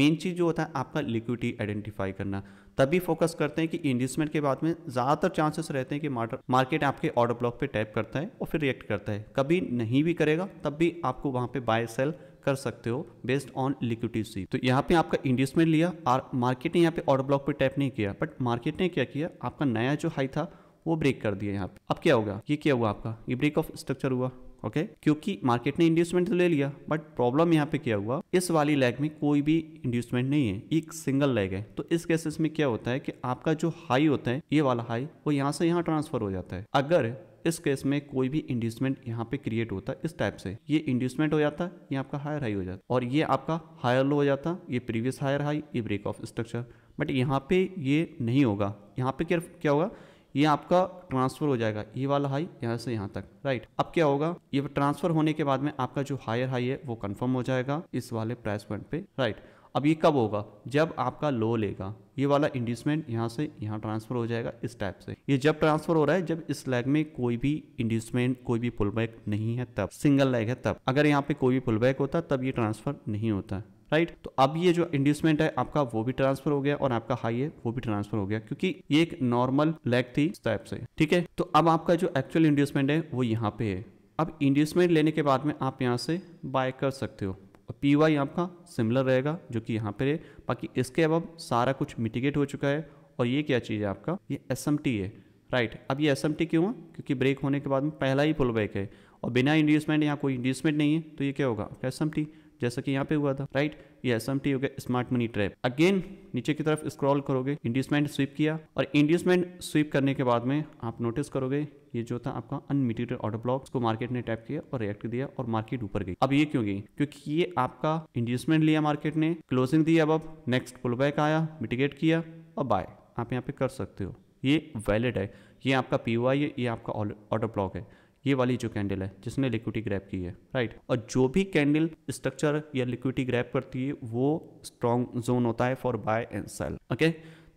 मेन चीज़ जो होता है आपका लिक्विटी आइडेंटिफाई करना तभी फोकस करते हैं कि इन्वेस्टमेंट के बाद में ज़्यादातर चांसेस रहते हैं कि मार्केट आपके ऑर्डर ब्लॉक पे टैप करता है और फिर रिएक्ट करता है कभी नहीं भी करेगा तब भी आपको वहाँ पे बाय सेल कर सकते हो बेस्ड ऑन लिक्विडिटी सी तो यहाँ पे आपका इंडियसमेंट लिया और मार्केट ने यहाँ पे ऑर्डर ब्लॉक पे टैप नहीं किया बट मार्केट ने क्या किया आपका नया जो हाई था वो ब्रेक कर दिया यहाँ पे अब क्या होगा ये क्या हुआ आपका ये ब्रेक ऑफ स्ट्रक्चर हुआ ओके okay? क्योंकि मार्केट ने इंड्यूसमेंट तो ले लिया बट प्रॉब्लम यहाँ पे क्या हुआ इस वाली लैग में कोई भी इंड्यूसमेंट नहीं है एक सिंगल लैग है तो इस केसेस में क्या होता है कि आपका जो हाई होता है ये वाला हाई वो यहाँ से यहाँ ट्रांसफर हो जाता है अगर इस केस में कोई भी इंड्यूसमेंट यहाँ पे क्रिएट होता इस टाइप से ये इंड्यूसमेंट हो जाता ये आपका हायर हाई हो जाता और ये आपका हायर लो हो जाता ये प्रीवियस हायर हाई ये ब्रेक ऑफ स्ट्रक्चर बट यहाँ पे ये नहीं होगा यहाँ पे क्या क्या होगा ये आपका ट्रांसफर हो जाएगा ये वाला हाई यहाँ से यहाँ तक राइट अब क्या होगा ये ट्रांसफर होने के बाद में आपका जो हायर हाई है वो कन्फर्म हो जाएगा इस वाले प्राइस पॉइंट पे राइट अब ये कब होगा जब आपका लो लेगा ये वाला इंड्यूसमेंट यहाँ से यहाँ ट्रांसफर हो जाएगा इस टाइप से ये जब ट्रांसफर हो रहा है जब इस लेग में कोई भी इंड्यूसमेंट कोई भी पुलबैक नहीं है तब सिंगल लेग है तब अगर यहाँ पे कोई भी पुलबैक होता तब ये ट्रांसफर नहीं होता राइट तो अब ये जो इंड्यूसमेंट है आपका वो भी ट्रांसफर हो गया और आपका हाई है वो भी ट्रांसफर हो गया क्योंकि ये एक नॉर्मल लेग थी इस टाइप से ठीक है तो अब आपका जो एक्चुअल इंड्यूसमेंट है वो यहाँ पे है अब इंड्यूसमेंट लेने के बाद में आप यहाँ से बाय कर सकते हो और पी वाई आपका सिमिलर रहेगा जो कि यहाँ पर है बाकी इसके अब सारा कुछ मिटिगेट हो चुका है और ये क्या चीज़ है आपका ये एस है राइट अब ये एस क्यों है क्योंकि ब्रेक होने के बाद में पहला ही पुल बैक है और बिना इंड्यूसमेंट यहाँ कोई इंड्यूसमेंट नहीं है तो ये क्या होगा एस एम टी जैसा कि यहाँ पे हुआ था राइट ये एस एम टी हो गया स्मार्ट मनी ट्रैप अगेन नीचे की तरफ स्क्रॉल करोगे इंड्यूसमेंट स्वीप किया और इंड्यूसमेंट स्वीप करने के बाद में आप नोटिस करोगे ये जो था आपका अनमिटेटेड ऑर्डर ब्लॉक उसको मार्केट ने टैप किया और रिएक्ट दिया और मार्केट ऊपर गई अब ये क्यों गई क्योंकि ये आपका इंड्यूसमेंट लिया मार्केट ने क्लोजिंग दी अब अब नेक्स्ट पुल बैक आया मिटिगेट किया और बाय आप यहाँ पे कर सकते हो ये वैलिड है ये आपका पी है ये आपका ऑर्डर ब्लॉक है ये वाली जो कैंडल है जिसने लिक्विटी ग्रैप की है राइट और जो भी कैंडल स्ट्रक्चर या लिक्विडी ग्रैप करती है वो स्ट्रॉन्ग जोन होता है for buy and sell okay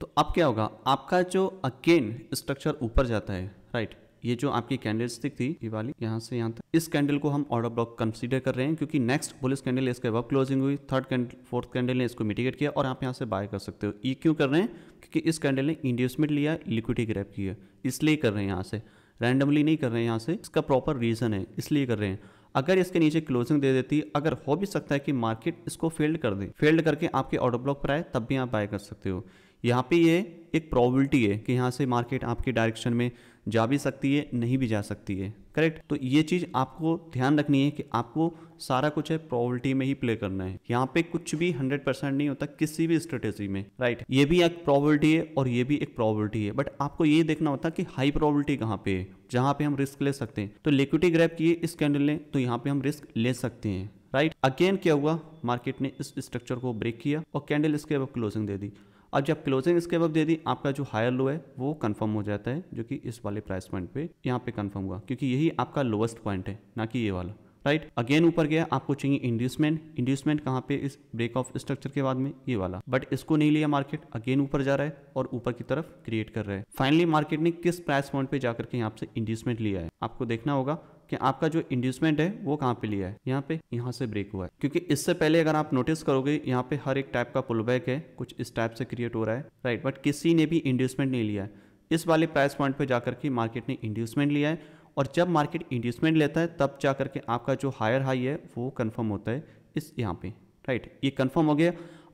तो अब क्या होगा आपका जो अगेन स्ट्रक्चर ऊपर जाता है राइट ये जो आपकी कैंडल स्टिक थी ये वाली यहाँ से यहाँ तक इस कैंडल को हम ऑर्डर ब्लॉक कंसीडर कर रहे हैं क्योंकि नेक्स्ट बुलिस कैंडल इसके अब क्लोजिंग हुई थर्ड कैंडल फोर्थ कैंडल ने इसको मिटिगेट किया और आप यहाँ से बाय कर सकते हो ये क्यों कर रहे हैं क्योंकि इस कैंडल ने इंड्यूसमेंट लिया लिक्विडी ग्रैप किया इसलिए कर रहे हैं यहाँ से रैंडमली नहीं कर रहे हैं यहाँ से इसका प्रॉपर रीज़न है इसलिए कर रहे हैं अगर इसके नीचे क्लोजिंग दे देती अगर हो भी सकता है कि मार्केट इसको फेल्ड कर दे फेल्ड करके आपके ऑर्डर ब्लॉक पर आए तब भी आप बाय कर सकते हो यहाँ पे ये एक प्रॉबिलिटी है कि यहाँ से मार्केट आपके डायरेक्शन में जा भी सकती है नहीं भी जा सकती है करेक्ट तो ये चीज़ आपको ध्यान रखनी है कि आपको सारा कुछ है प्रोबेबिलिटी में ही प्ले करना है यहाँ पे कुछ भी हंड्रेड परसेंट नहीं होता किसी भी स्ट्रेटेजी में राइट ये भी एक प्रोबेबिलिटी है और ये भी एक प्रोबेबिलिटी है बट आपको ये देखना होता है कि हाई प्रोबेबिलिटी कहाँ पे है जहां पे हम रिस्क ले सकते हैं तो लिक्विटी ग्रैप किए इस कैंडल ने तो यहाँ पे हम रिस्क ले सकते हैं राइट right? अगेन क्या हुआ मार्केट ने इस स्ट्रक्चर को ब्रेक किया और कैंडल इसके अब क्लोजिंग दे दी और जब क्लोजिंग इसके वक्त दे दी आपका जो हायर लो है वो कन्फर्म हो जाता है जो कि इस वाले प्राइस पॉइंट पे यहाँ पे कन्फर्म हुआ क्योंकि यही आपका लोवेस्ट पॉइंट है ना कि ये वाला राइट अगेन ऊपर गया आपको चाहिए इंड्यूसमेंट इंड्यूसमेंट कहाँ पे इस ब्रेक ऑफ स्ट्रक्चर के बाद में ये वाला बट इसको नहीं लिया मार्केट अगेन ऊपर जा रहा है और ऊपर की तरफ क्रिएट कर रहा है फाइनली मार्केट ने किस प्राइस पॉइंट पे जाकर के यहाँ से इंड्यूसमेंट लिया है आपको देखना होगा कि आपका जो इंड्यूसमेंट है वो कहाँ पे लिया है यहाँ पे यहाँ से ब्रेक हुआ है क्योंकि इससे पहले अगर आप नोटिस करोगे यहाँ पे हर एक टाइप का बैक है कुछ इस टाइप से क्रिएट हो रहा है राइट बट किसी ने भी इंड्यूसमेंट नहीं लिया है इस वाले प्राइस पॉइंट पे जाकर के मार्केट ने इंड्यूसमेंट लिया है और जब मार्केट इंड्यूसमेंट लेता है तब जा करके आपका जो हायर हाई है वो कन्फर्म होता है इस यहाँ पे राइट ये कन्फर्म हो गया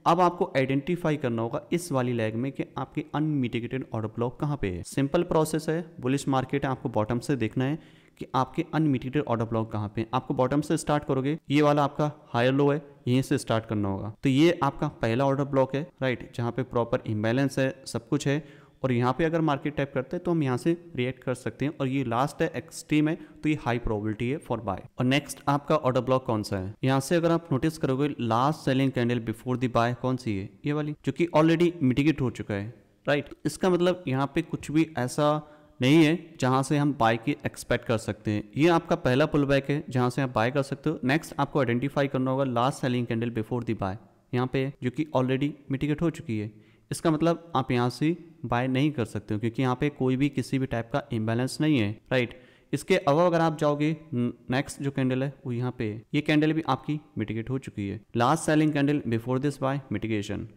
अब आपको आइडेंटिफाई करना होगा इस वाली लैग में कि आपके अनमिटिगेटेड ऑर्डर ब्लॉक कहाँ पे है सिंपल प्रोसेस है बुलिश मार्केट है आपको बॉटम से देखना है कि आपके अनमिटेटेड ऑर्डर ब्लॉक कहाँ पे आपको बॉटम से स्टार्ट करोगे ये वाला आपका हायर लो है यहीं से स्टार्ट करना होगा तो ये आपका पहला ऑर्डर ब्लॉक है राइट जहाँ पे प्रॉपर इम्बेलेंस है सब कुछ है और यहाँ पे अगर मार्केट टाइप करते हैं तो हम यहाँ से रिएक्ट कर सकते हैं और ये लास्ट है एक्सट्रीम है तो ये हाई प्रोबेबिलिटी है फॉर बाय और नेक्स्ट आपका ऑर्डर ब्लॉक कौन सा है यहाँ से अगर आप नोटिस करोगे last selling candle before the buy कौन सी है ये वाली जो कि ऑलरेडी मिटिगेट हो चुका है राइट right. इसका मतलब यहाँ पे कुछ भी ऐसा नहीं है जहाँ से हम बाय की एक्सपेक्ट कर सकते हैं ये आपका पहला पुल बैक है जहाँ से आप बाय कर सकते हो नेक्स्ट आपको आइडेंटिफाई करना होगा last selling candle before the buy यहाँ पे जो कि ऑलरेडी मिटिगेट हो चुकी है इसका मतलब आप यहाँ से बाय नहीं कर सकते हो क्योंकि यहाँ पे कोई भी किसी भी टाइप का इम्बेलेंस नहीं है राइट इसके अलावा अगर आप जाओगे नेक्स्ट जो कैंडल है वो यहाँ पे ये कैंडल भी आपकी मिटिगेट हो चुकी है last selling candle before this buy mitigation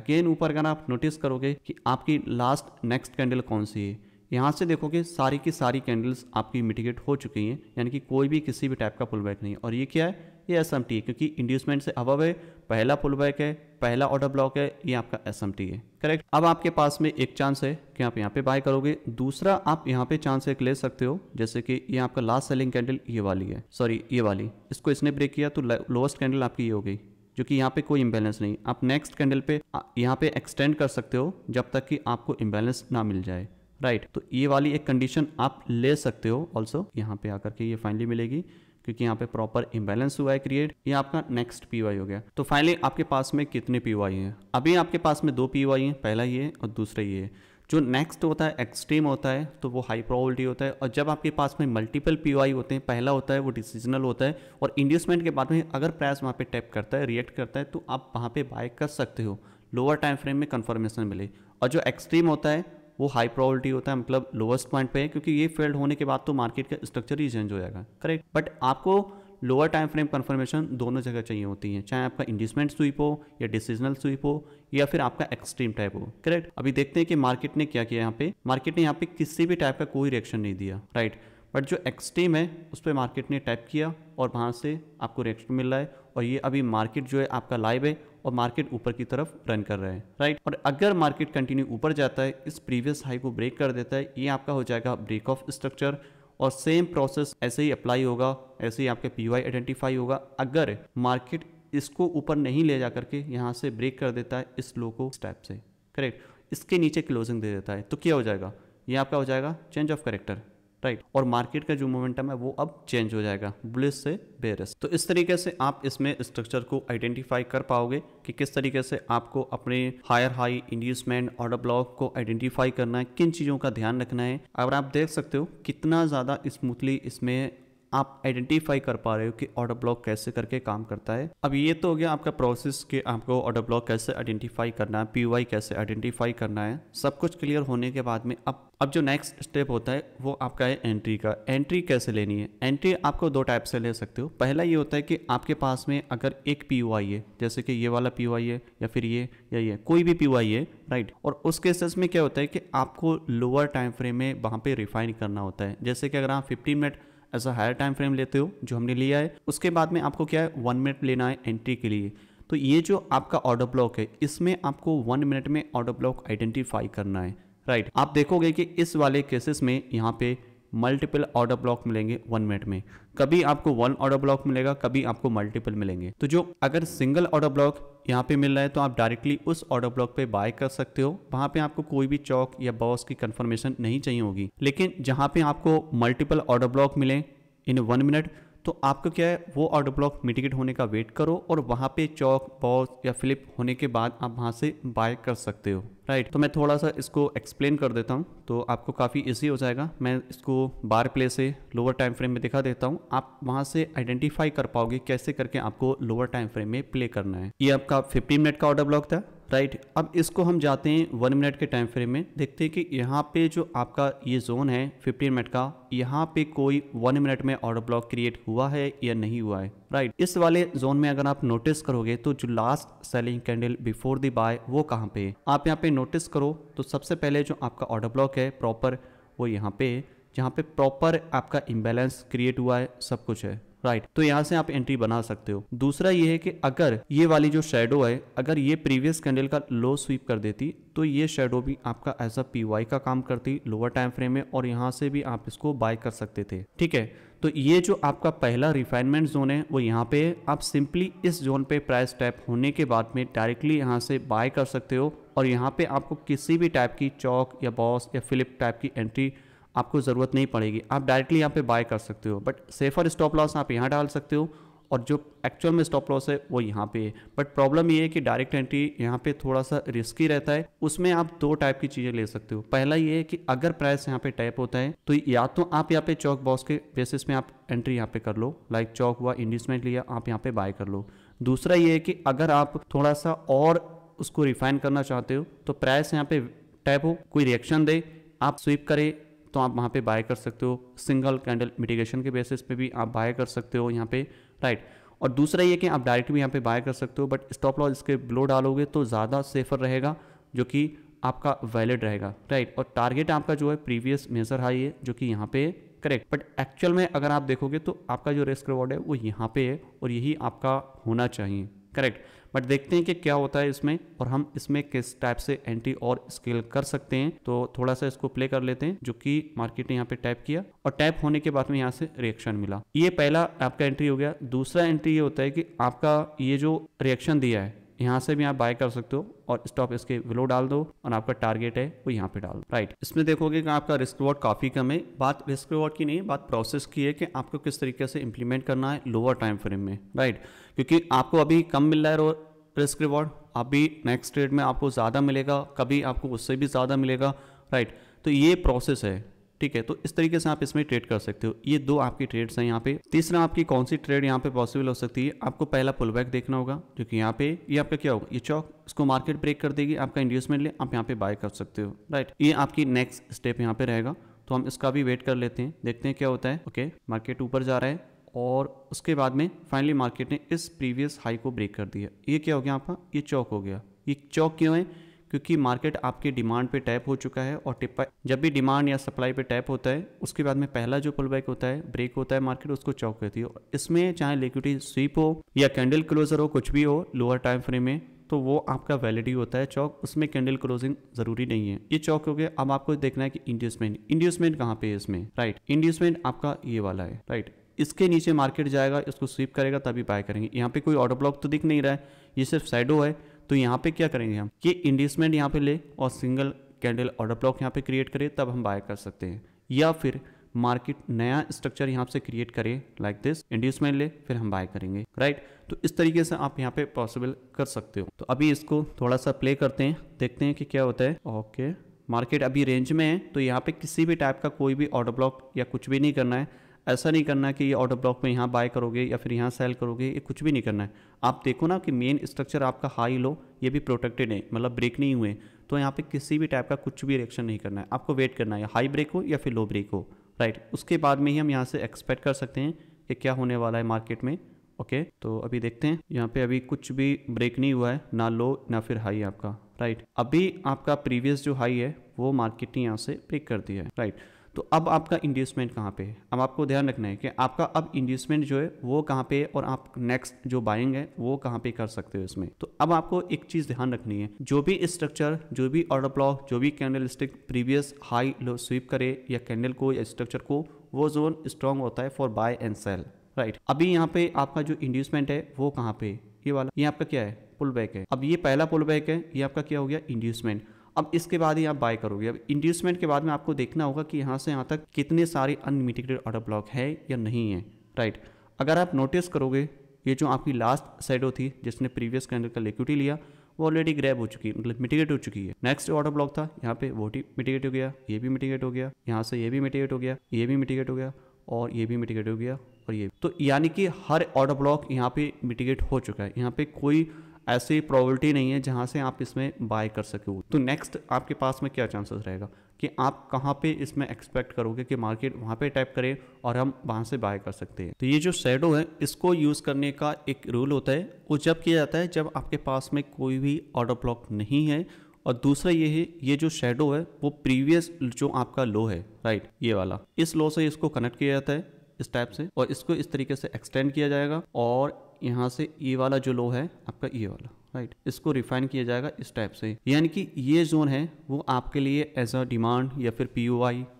again ऊपर अगर आप नोटिस करोगे कि आपकी लास्ट नेक्स्ट कैंडल कौन सी है यहाँ से देखोगे सारी की सारी कैंडल्स आपकी मिटिगेट हो चुकी हैं यानी कि कोई भी किसी भी टाइप का पुल बैक नहीं है और ये क्या है ये एस है क्योंकि इंड्यूसमेंट से अबव है पहला पुल बैक है पहला ऑर्डर ब्लॉक है ये आपका एस है करेक्ट अब आपके पास में एक चांस है कि आप यहाँ पे बाय करोगे दूसरा आप यहाँ पे चांस एक ले सकते हो जैसे कि ये आपका लास्ट सेलिंग कैंडल ये वाली है सॉरी ये वाली इसको इसने ब्रेक किया तो लोवेस्ट कैंडल आपकी ये हो गई जो कि यहाँ पे कोई इम्बेलेंस नहीं आप नेक्स्ट कैंडल पे यहाँ पे एक्सटेंड कर सकते हो जब तक कि आपको इम्बेलेंस ना मिल जाए राइट तो ये वाली एक कंडीशन आप ले सकते हो ऑल्सो यहाँ पे आकर के ये फाइनली मिलेगी क्योंकि यहाँ पे प्रॉपर इम्बेलेंस हुआ है क्रिएट ये आपका नेक्स्ट पी हो गया तो फाइनली आपके पास में कितने पी हैं अभी आपके पास में दो पी हैं पहला ये और दूसरा ये जो नेक्स्ट होता है एक्सट्रीम होता है तो वो हाई प्रोबेबिलिटी होता है और जब आपके पास में मल्टीपल पी होते हैं पहला होता है वो डिसीजनल होता है और इंडस्टमेंट के बाद में अगर प्राइस वहाँ पे टैप करता है रिएक्ट करता है तो आप वहाँ पे बाय कर सकते हो लोअर टाइम फ्रेम में कंफर्मेशन मिले और जो एक्सट्रीम होता है वो हाई प्रॉबलिटी होता है मतलब लोवेस्ट पॉइंट पे है क्योंकि ये फेल्ड होने के बाद तो मार्केट का स्ट्रक्चर ही चेंज हो जाएगा करेक्ट बट आपको लोअर टाइम फ्रेम कन्फर्मेशन दोनों जगह चाहिए होती है चाहे आपका इंडिसमेंट स्वीप हो या डिसीजनल स्वीप हो या फिर आपका एक्सट्रीम टाइप हो करेक्ट अभी देखते हैं कि मार्केट ने क्या किया यहाँ पे मार्केट ने यहाँ पे किसी भी टाइप का कोई रिएक्शन नहीं दिया राइट right? बट जो एक्सट्रीम है उस पर मार्केट ने टैप किया और वहाँ से आपको रिएक्शन मिल रहा है और ये अभी मार्केट जो है आपका लाइव है और मार्केट ऊपर की तरफ रन कर रहा है राइट और अगर मार्केट कंटिन्यू ऊपर जाता है इस प्रीवियस हाई को ब्रेक कर देता है ये आपका हो जाएगा ब्रेक ऑफ स्ट्रक्चर और सेम प्रोसेस ऐसे ही अप्लाई होगा ऐसे ही आपके पी आइडेंटिफाई होगा अगर मार्केट इसको ऊपर नहीं ले जा करके यहाँ से ब्रेक कर देता है इस लो को स्टेप से करेक्ट इसके नीचे क्लोजिंग दे देता है तो क्या हो जाएगा ये आपका हो जाएगा चेंज ऑफ करेक्टर राइट और मार्केट का जो मोमेंटम है वो अब चेंज हो जाएगा बुलिस से बेरस तो इस तरीके से आप इसमें स्ट्रक्चर को आइडेंटिफाई कर पाओगे कि किस तरीके से आपको अपने higher high inducement order block को आइडेंटिफाई करना है किन चीज़ों का ध्यान रखना है अगर आप देख सकते हो कितना ज़्यादा स्मूथली इसमें आप आइडेंटिफाई कर पा रहे हो कि ऑर्डर ब्लॉक कैसे करके काम करता है अब ये तो हो गया आपका प्रोसेस कि आपको ऑर्डर ब्लॉक कैसे आइडेंटिफाई करना है पी कैसे आइडेंटिफाई करना है सब कुछ क्लियर होने के बाद में अब अब जो नेक्स्ट स्टेप होता है वो आपका है एंट्री का एंट्री कैसे लेनी है एंट्री आपको दो टाइप से ले सकते हो पहला ये होता है कि आपके पास में अगर एक पी है जैसे कि ये वाला पी है या फिर ये या ये कोई भी पी है राइट और उस केसेस में क्या होता है कि आपको लोअर टाइम फ्रेम में वहाँ पे रिफाइन करना होता है जैसे कि अगर आप 15 minute as a higher time frame लेते हो जो हमने लिया है उसके बाद में आपको क्या है वन मिनट लेना है एंट्री के लिए तो ये जो आपका ऑर्डर ब्लॉक है इसमें आपको वन मिनट में ऑर्डर ब्लॉक आइडेंटिफाई करना है राइट right. आप देखोगे कि इस वाले केसेस में यहाँ पे मल्टीपल ऑर्डर ब्लॉक मिलेंगे वन मिनट में कभी आपको वन ऑर्डर ब्लॉक मिलेगा कभी आपको मल्टीपल मिलेंगे तो जो अगर सिंगल ऑर्डर ब्लॉक यहाँ पे मिल रहा है तो आप डायरेक्टली उस ऑर्डर ब्लॉक पे बाय कर सकते हो वहाँ पे आपको कोई भी चौक या बॉस की कंफर्मेशन नहीं चाहिए होगी लेकिन जहाँ पे आपको मल्टीपल ऑर्डर ब्लॉक मिले इन वन मिनट तो आपको क्या है वो ऑर्डर ब्लॉक मिटिकेट होने का वेट करो और वहाँ पे चौक बॉस या फ्लिप होने के बाद आप वहाँ से बाय कर सकते हो राइट तो मैं थोड़ा सा इसको एक्सप्लेन कर देता हूँ तो आपको काफ़ी ईजी हो जाएगा मैं इसको बार प्ले से लोअर टाइम फ्रेम में दिखा देता हूँ आप वहाँ से आइडेंटिफाई कर पाओगे कैसे करके आपको लोअर टाइम फ्रेम में प्ले करना है ये आपका फिफ्टीन मिनट का ऑर्डर ब्लॉक था राइट अब इसको हम जाते हैं वन मिनट के टाइम फ्रेम में देखते हैं कि यहाँ पे जो आपका ये जोन है फिफ्टीन मिनट का यहाँ पे कोई वन मिनट में ऑर्डर ब्लॉक क्रिएट हुआ है या नहीं हुआ है राइट इस वाले जोन में अगर आप नोटिस करोगे तो जो last selling candle before the buy वो कहाँ पे है आप यहाँ पे नोटिस करो तो सबसे पहले जो आपका ऑर्डर ब्लॉक है प्रॉपर वो यहाँ पे है जहाँ पे प्रॉपर आपका इम्बेलेंस क्रिएट हुआ है सब कुछ है राइट तो यहाँ से आप एंट्री बना सकते हो दूसरा ये है कि अगर ये वाली जो शेडो है अगर ये प्रीवियस कैंडल का लो स्वीप कर देती तो ये शेडो भी आपका एज अ पी वाई का काम करती लोअर टाइम फ्रेम में और यहाँ से भी आप इसको बाय कर सकते थे ठीक है तो ये जो आपका पहला रिफाइनमेंट जोन है वो यहाँ पे आप सिंपली इस जोन पे प्राइस टैप होने के बाद में डायरेक्टली यहाँ से बाय कर सकते हो और यहाँ पे आपको किसी भी टाइप की चौक या बॉस या फिलिप टाइप की एंट्री आपको ज़रूरत नहीं पड़ेगी आप डायरेक्टली यहाँ पे बाय कर सकते हो बट सेफर स्टॉप लॉस आप यहाँ डाल सकते हो और जो एक्चुअल में स्टॉप लॉस है वो यहाँ पे है बट प्रॉब्लम ये है कि डायरेक्ट एंट्री यहाँ पे थोड़ा सा रिस्की रहता है उसमें आप दो टाइप की चीज़ें ले सकते हो पहला ये है कि अगर प्राइस यहाँ पे टैप होता है तो या तो आप यहाँ पे चौक बॉस के बेसिस में आप एंट्री यहाँ पे कर लो लाइक चौक हुआ इंडिसमेंट लिया आप यहाँ पे बाय कर लो दूसरा ये है कि अगर आप थोड़ा सा और उसको रिफाइन करना चाहते हो तो प्राइस यहाँ पे टैप हो कोई रिएक्शन दे आप स्वीप करें तो आप वहाँ पे बाय कर सकते हो सिंगल कैंडल मिटिगेशन के बेसिस पे भी आप बाय कर सकते हो यहाँ पे राइट और दूसरा ये कि आप डायरेक्ट भी यहाँ पे बाय कर सकते हो बट स्टॉप लॉस इसके ब्लो डालोगे तो ज़्यादा सेफर रहेगा जो कि आपका वैलिड रहेगा राइट और टारगेट आपका जो है प्रीवियस मेजर हाई है जो कि यहाँ पे करेक्ट बट एक्चुअल में अगर आप देखोगे तो आपका जो रिस्क रिवॉर्ड है वो यहाँ पे है और यही आपका होना चाहिए करेक्ट बट देखते हैं कि क्या होता है इसमें और हम इसमें किस टाइप से एंट्री और स्केल कर सकते हैं तो थोड़ा सा इसको प्ले कर लेते हैं जो कि मार्केट ने यहाँ पे टाइप किया और टाइप होने के बाद में यहाँ से रिएक्शन मिला ये पहला आपका एंट्री हो गया दूसरा एंट्री ये होता है कि आपका ये जो रिएक्शन दिया है यहाँ से भी आप बाय कर सकते हो और स्टॉप इसके बिलो डाल दो और आपका टारगेट है वो यहाँ पे डाल दो राइट इसमें देखोगे कि आपका रिस्क रिवॉर्ड काफ़ी कम है बात रिस्क रिवॉर्ड की नहीं बात प्रोसेस की है कि आपको किस तरीके से इम्प्लीमेंट करना है लोअर टाइम फ्रेम में राइट क्योंकि आपको अभी कम मिल रहा है रिस्क रिवॉर्ड अभी नेक्स्ट ट्रेड में आपको ज़्यादा मिलेगा कभी आपको उससे भी ज़्यादा मिलेगा राइट तो ये प्रोसेस है ठीक है तो इस तरीके से आप इसमें ट्रेड कर सकते हो ये दो आपकी ट्रेड्स हैं यहाँ पे तीसरा आपकी कौन सी ट्रेड यहाँ पे पॉसिबल हो सकती है आपको पहला पुल बैक देखना होगा जो कि यहाँ पे ये आपका क्या होगा ये चौक इसको मार्केट ब्रेक कर देगी आपका इंड्यूसमेंट ले आप यहाँ पे बाय कर सकते हो राइट ये आपकी नेक्स्ट स्टेप यहाँ पे रहेगा तो हम इसका भी वेट कर लेते हैं देखते हैं क्या होता है ओके मार्केट ऊपर जा रहा है और उसके बाद में फाइनली मार्केट ने इस प्रीवियस हाई को ब्रेक कर दिया ये क्या हो गया आपका ये चौक हो गया ये चौक क्यों है क्योंकि मार्केट आपके डिमांड पे टैप हो चुका है और टिप जब भी डिमांड या सप्लाई पे टैप होता है उसके बाद में पहला जो पुल बैक होता है ब्रेक होता है मार्केट उसको चौक करती है इसमें चाहे लिक्विडिटी स्वीप हो या कैंडल क्लोजर हो कुछ भी हो लोअर टाइम फ्रेम में तो वो आपका वैलिडी होता है चौक उसमें कैंडल क्लोजिंग जरूरी नहीं है ये चौक हो गया अब आपको देखना है कि इंड्यूसमेंट इंड्यूसमेंट कहाँ पे है इसमें राइट इंड्यूसमेंट आपका ये वाला है राइट इसके नीचे मार्केट जाएगा इसको स्वीप करेगा तभी बाय करेंगे यहाँ पे कोई ऑटो ब्लॉक तो दिख नहीं रहा है ये सिर्फ साइडो है तो यहाँ पे क्या करेंगे हम कि इंडिसमेंट यहाँ पे ले और सिंगल कैंडल ऑर्डर ब्लॉक यहाँ पे क्रिएट करें तब हम बाय कर सकते हैं या फिर मार्केट नया स्ट्रक्चर यहाँ से क्रिएट करे लाइक दिस इंड्यूसमेंट ले फिर हम बाय करेंगे राइट तो इस तरीके से आप यहाँ पे पॉसिबल कर सकते हो तो अभी इसको थोड़ा सा प्ले करते हैं देखते हैं कि क्या होता है ओके मार्केट अभी रेंज में है तो यहाँ पे किसी भी टाइप का कोई भी ऑर्डर ब्लॉक या कुछ भी नहीं करना है ऐसा नहीं करना कि ये ऑर्डर ब्लॉक में यहाँ बाय करोगे या फिर यहाँ सेल करोगे ये कुछ भी नहीं करना है आप देखो ना कि मेन स्ट्रक्चर आपका हाई लो ये भी प्रोटेक्टेड है मतलब ब्रेक नहीं हुए तो यहाँ पे किसी भी टाइप का कुछ भी रिएक्शन नहीं करना है आपको वेट करना है हाई ब्रेक हो या फिर लो ब्रेक हो राइट उसके बाद में ही हम यहाँ से एक्सपेक्ट कर सकते हैं कि क्या होने वाला है मार्केट में ओके तो अभी देखते हैं यहाँ पे अभी कुछ भी ब्रेक नहीं हुआ है ना लो ना फिर हाई आपका राइट अभी आपका प्रीवियस जो हाई है वो मार्केट ने यहाँ से ब्रेक कर दिया है राइट तो अब आपका इंड्यूसमेंट कहाँ पे है अब आपको ध्यान रखना है कि आपका अब इंड्यूसमेंट जो है वो कहाँ पे है और आप नेक्स्ट जो बाइंग है वो कहाँ पे कर सकते हो इसमें तो अब आपको एक चीज़ ध्यान रखनी है जो भी स्ट्रक्चर जो भी ऑर्डर ब्लॉक जो भी candlestick previous high low sweep करे या कैंडल को या स्ट्रक्चर को वो जोन स्ट्रांग होता है for buy and sell right अभी यहाँ पे आपका जो इंड्यूसमेंट है वो कहाँ पे ये वाला ये आपका क्या है पुल बैक है अब ये पहला पुल बैक है ये आपका क्या हो गया इंड्यूसमेंट अब इसके बाद ही आप बाय करोगे अब इंड्यूसमेंट के बाद में आपको देखना होगा कि यहाँ से यहाँ तक कितने सारे अनलिमिटेड ऑर्डर ब्लॉक है या नहीं है राइट अगर आप नोटिस करोगे ये जो आपकी लास्ट साइडो थी जिसने प्रीवियस कैंडल का लिक्विटी लिया वो ऑलरेडी ग्रैब मतलब हो चुकी है मतलब मिटिगेट हो चुकी है नेक्स्ट ऑर्डर ब्लॉक था यहाँ पे वो मिटिगेट हो गया ये भी मिटिगेट हो गया यहाँ से ये भी मिटिगेट हो गया ये भी मिटिगेट हो गया और ये भी मिटिगेट हो गया और ये तो यानी कि हर ऑर्डर ब्लॉक यहाँ पे मिटिगेट हो चुका है यहाँ पे कोई ऐसी प्रॉबलिटी नहीं है जहाँ से आप इसमें बाय कर हो तो नेक्स्ट आपके पास में क्या चांसेस रहेगा कि आप कहाँ पे इसमें एक्सपेक्ट करोगे कि मार्केट वहाँ पे टाइप करे और हम वहाँ से बाय कर सकते हैं तो ये जो शेडो है इसको यूज़ करने का एक रूल होता है वो जब किया जाता है जब आपके पास में कोई भी ऑर्डर ब्लॉक नहीं है और दूसरा ये है ये जो शेडो है वो प्रीवियस जो आपका लो है राइट ये वाला इस लो से इसको कनेक्ट किया जाता है इस टाइप से और इसको इस तरीके से एक्सटेंड किया जाएगा और यहाँ से ये e वाला जो लो है आपका ये e वाला राइट right. इसको रिफाइन किया जाएगा इस टाइप से यानी कि ये जोन है वो आपके लिए एज अ डिमांड या फिर पी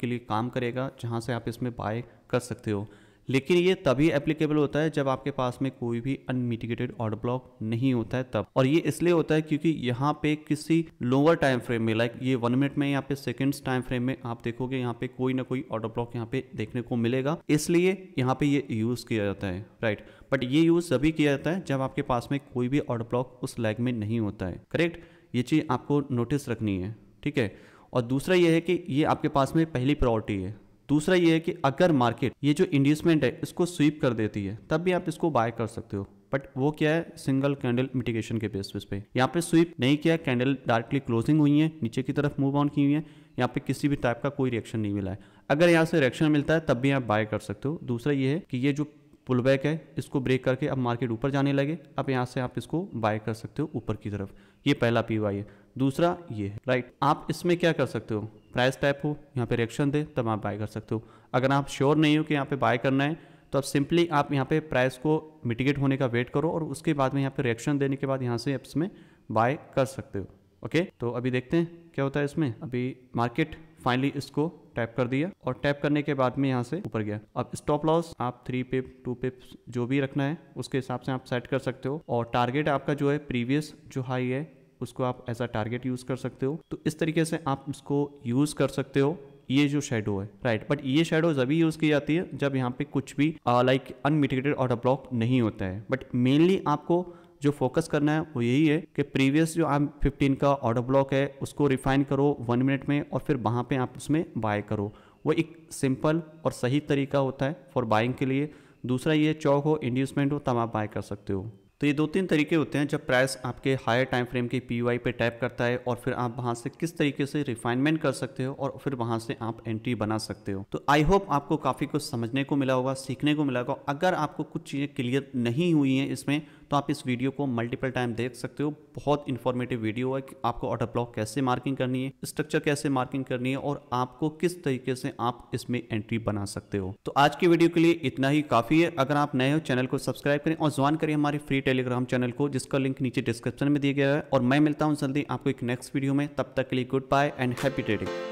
के लिए काम करेगा जहाँ से आप इसमें बाय कर सकते हो लेकिन ये तभी एप्लीकेबल होता है जब आपके पास में कोई भी अनमिटिगेटेड ऑर्डर ब्लॉक नहीं होता है तब और ये इसलिए होता है क्योंकि यहाँ पे किसी लोअर टाइम फ्रेम में लाइक ये वन मिनट में यहाँ पे सेकेंड टाइम फ्रेम में आप देखोगे यहाँ पे कोई ना कोई ऑर्डर ब्लॉक यहाँ पे देखने को मिलेगा इसलिए यहाँ पे ये यूज किया जाता है राइट बट ये यूज तभी किया जाता है जब आपके पास में कोई भी ऑर्डर ब्लॉक उस लैग में नहीं होता है करेक्ट ये चीज़ आपको नोटिस रखनी है ठीक है और दूसरा ये है कि ये आपके पास में पहली प्रायोरिटी है दूसरा ये है कि अगर मार्केट ये जो इंडिसमेंट है इसको स्वीप कर देती है तब भी आप इसको बाय कर सकते हो बट वो क्या है सिंगल कैंडल मिटिगेशन के बेसिस पे यहाँ पे स्वीप नहीं किया कैंडल डायरेक्टली क्लोजिंग हुई है नीचे की तरफ मूव ऑन की हुई है यहाँ पे किसी भी टाइप का कोई रिएक्शन नहीं मिला है अगर यहाँ से रिएक्शन मिलता है तब भी आप बाय कर सकते हो दूसरा ये है कि ये जो पुल बैक है इसको ब्रेक करके अब मार्केट ऊपर जाने लगे अब यहाँ से आप इसको बाय कर सकते हो ऊपर की तरफ ये पहला पी है दूसरा ये है राइट आप इसमें क्या कर सकते हो प्राइस टाइप हो यहाँ पे रिएक्शन दे तब आप बाय कर सकते हो अगर आप श्योर नहीं हो कि यहाँ पे बाय करना है तो आप सिंपली आप यहाँ पे प्राइस को मिटिगेट होने का वेट करो और उसके बाद में यहाँ पे रिएक्शन देने के बाद यहाँ से आप इसमें बाय कर सकते हो ओके तो अभी देखते हैं क्या होता है इसमें अभी मार्केट फाइनली इसको टैप कर दिया और टैप करने के बाद में यहाँ से ऊपर गया अब स्टॉप लॉस आप थ्री पिप टू पिप जो भी रखना है उसके हिसाब से आप सेट कर सकते हो और टारगेट आपका जो है प्रीवियस जो हाई है उसको आप एज अ टारगेट यूज़ कर सकते हो तो इस तरीके से आप उसको यूज़ कर सकते हो ये जो शेडो है राइट बट ये शेडो भी यूज की जाती है जब यहाँ पे कुछ भी लाइक अनमिटिगेटेड ऑर्डर ब्लॉक नहीं होता है बट मेनली आपको जो फोकस करना है वो यही है कि प्रीवियस जो आप 15 का ऑर्डर ब्लॉक है उसको रिफाइन करो वन मिनट में और फिर वहाँ पे आप उसमें बाय करो वो एक सिंपल और सही तरीका होता है फॉर बाइंग के लिए दूसरा ये चौक हो इंड्यूसमेंट हो तब आप बाय कर सकते हो तो ये दो तीन तरीके होते हैं जब प्राइस आपके हायर टाइम फ्रेम के पी पे टैप करता है और फिर आप वहाँ से किस तरीके से रिफाइनमेंट कर सकते हो और फिर वहाँ से आप एंट्री बना सकते हो तो आई होप आपको काफ़ी कुछ समझने को मिला होगा सीखने को मिला होगा अगर आपको कुछ चीज़ें क्लियर नहीं हुई हैं इसमें तो आप इस वीडियो को मल्टीपल टाइम देख सकते हो बहुत इन्फॉर्मेटिव वीडियो है कि आपको ऑटो ब्लॉक कैसे मार्किंग करनी है स्ट्रक्चर कैसे मार्किंग करनी है और आपको किस तरीके से आप इसमें एंट्री बना सकते हो तो आज की वीडियो के लिए इतना ही काफी है अगर आप नए हो चैनल को सब्सक्राइब करें और ज्वाइन करें हमारे फ्री टेलीग्राम चैनल को जिसका लिंक नीचे डिस्क्रिप्शन में दिया गया है और मैं मिलता हूँ जल्दी आपको एक नेक्स्ट वीडियो में तब तक के लिए goodbye and happy trading